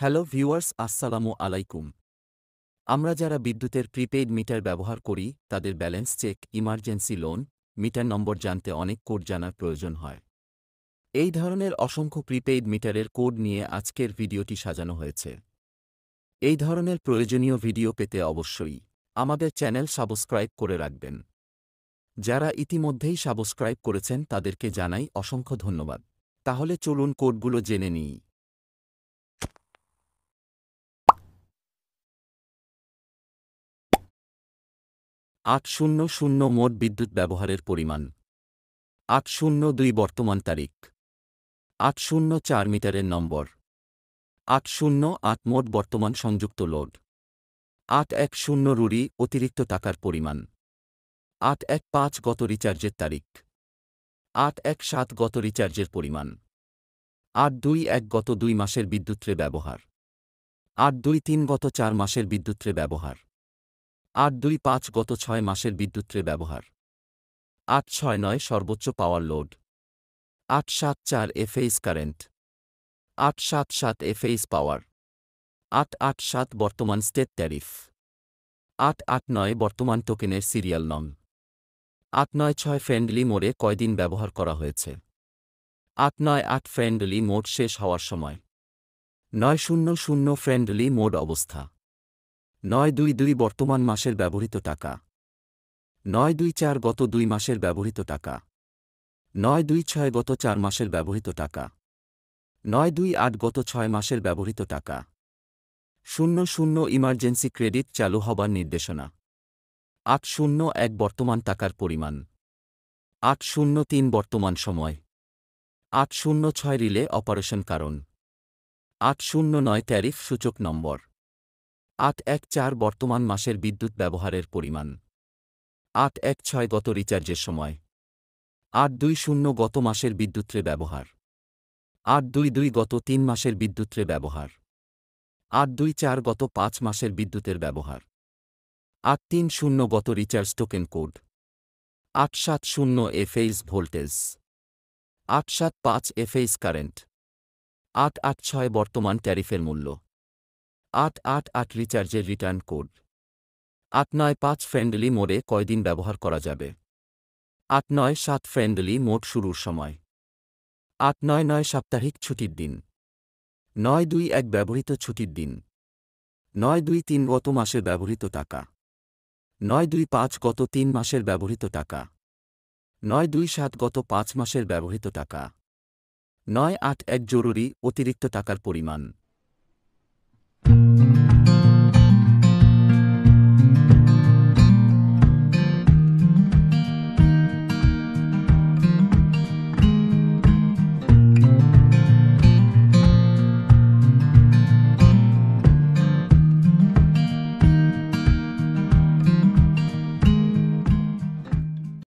hello viewers আসসালামু আলাইকুম আমরা যারা বিদ্যুতের প্রিপেইড মিটার ব্যবহার করি তাদের balance check emergency loan meter number জানতে অনেক কোড জানার প্রয়োজন হয় এই ধরনের অসংখ্য প্রিপেইড মিটারের কোড নিয়ে আজকের ভিডিওটি সাজানো হয়েছে এই ধরনের প্রয়োজনীয় ভিডিও পেতে অবশ্যই আমাদের চ্যানেল সাবস্ক্রাইব করে রাখবেন যারা ইতিমধ্যেই সাবস্ক্রাইব করেছেন তাদেরকে জানাই অসংখ্য ধন্যবাদ তাহলে চলুন কোডগুলো জেনে নিই আট শূন্য শূন্য মোট বিদ্যুৎ ব্যবহারের পরিমাণ আট শূন্য দুই বর্তমান তারিখ আট শূন্য চার মিটারের নম্বর আট শূন্য আট মোট বর্তমান সংযুক্ত লোড আট এক শূন্য রুড়ি অতিরিক্ত টাকার পরিমাণ আট এক পাঁচ গত রিচার্জের তারিখ আট এক সাত গত রিচার্জের পরিমাণ আট দুই এক গত দুই মাসের বিদ্যুৎরে ব্যবহার আট দুই তিন গত চার মাসের বিদ্যুৎরে ব্যবহার আট দুই পাঁচ গত ছয় মাসের বিদ্যুতের ব্যবহার আট ছয় নয় সর্বোচ্চ পাওয়ার লোড আট সাত চার এফএইস কারেন্ট আট সাত সাত এফএইস পাওয়ার আট আট সাত বর্তমান স্টেট ট্যারিফ আট আট নয় বর্তমান টোকেনের সিরিয়াল নং আট নয় ছয় ফ্রেন্ডলি মোড়ে কয়দিন ব্যবহার করা হয়েছে আট নয় আট ফ্রেন্ডলি মোড শেষ হওয়ার সময় নয় শূন্য শূন্য ফ্রেন্ডলি মোড অবস্থা নয় দুই দুই বর্তমান মাসের ব্যবহৃত টাকা নয় দুই চার গত দুই মাসের ব্যবহৃত টাকা নয় দুই ছয় গত চার মাসের ব্যবহৃত টাকা নয় দুই আট গত ছয় মাসের ব্যবহৃত টাকা শূন্য শূন্য ইমার্জেন্সি ক্রেডিট চালু হবার নির্দেশনা আট শূন্য এক বর্তমান টাকার পরিমাণ আট শূন্য তিন বর্তমান সময় আট শূন্য ছয় রিলে অপারেশন কারণ আট শূন্য নয় ট্যারিফ সূচক নম্বর আট এক চার বর্তমান মাসের বিদ্যুৎ ব্যবহারের পরিমাণ আট এক ছয় গত রিচার্জের সময় আট দুই শূন্য গত মাসের বিদ্যুৎরে ব্যবহার আট দুই দুই গত তিন মাসের বিদ্যুৎরে ব্যবহার আট দুই চার গত পাঁচ মাসের বিদ্যুতের ব্যবহার আট তিন শূন্য গত রিচার্জ টোকেন কোড আট সাত শূন্য এফএইস ভোল্টেজ আট সাত পাঁচ এফএইস কারেন্ট আট আট ছয় বর্তমান ট্যারিফের মূল্য আট আট আট রিচার্জের রিটার্ন কোড আট নয় পাঁচ ফ্রেন্ডলি মোডে কয়দিন ব্যবহার করা যাবে আট নয় সাত ফ্রেন্ডলি মোড শুরুর সময় আট নয় নয় সাপ্তাহিক ছুটির দিন নয় দুই এক ব্যবহৃত ছুটির দিন নয় দুই তিন গত মাসের ব্যবহৃত টাকা নয় দুই পাঁচ গত তিন মাসের ব্যবহৃত টাকা নয় দুই সাত গত পাঁচ মাসের ব্যবহৃত টাকা নয় আট এক জরুরি অতিরিক্ত টাকার পরিমাণ